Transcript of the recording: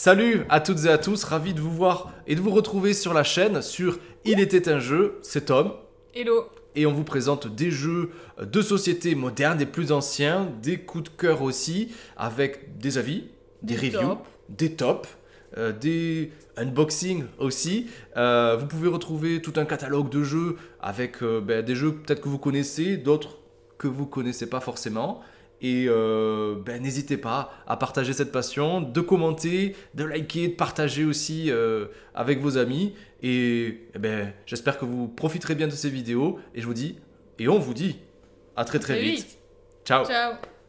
Salut à toutes et à tous, ravi de vous voir et de vous retrouver sur la chaîne sur Il était un jeu, c'est Tom. Hello. Et on vous présente des jeux de société modernes, des plus anciens, des coups de cœur aussi, avec des avis, des, reviews, des tops. Euh, des unboxings aussi. Euh, vous pouvez retrouver tout un catalogue de jeux avec euh, ben, des jeux peut-être que vous connaissez, d'autres que vous connaissez pas forcément. Et euh, ben, n'hésitez pas à partager cette passion, de commenter, de liker, de partager aussi euh, avec vos amis. Et, eh ben, j'espère que vous profiterez bien de ces vidéos. Et je vous dis, et on vous dit, à très très, vite. vite. Ciao. Ciao.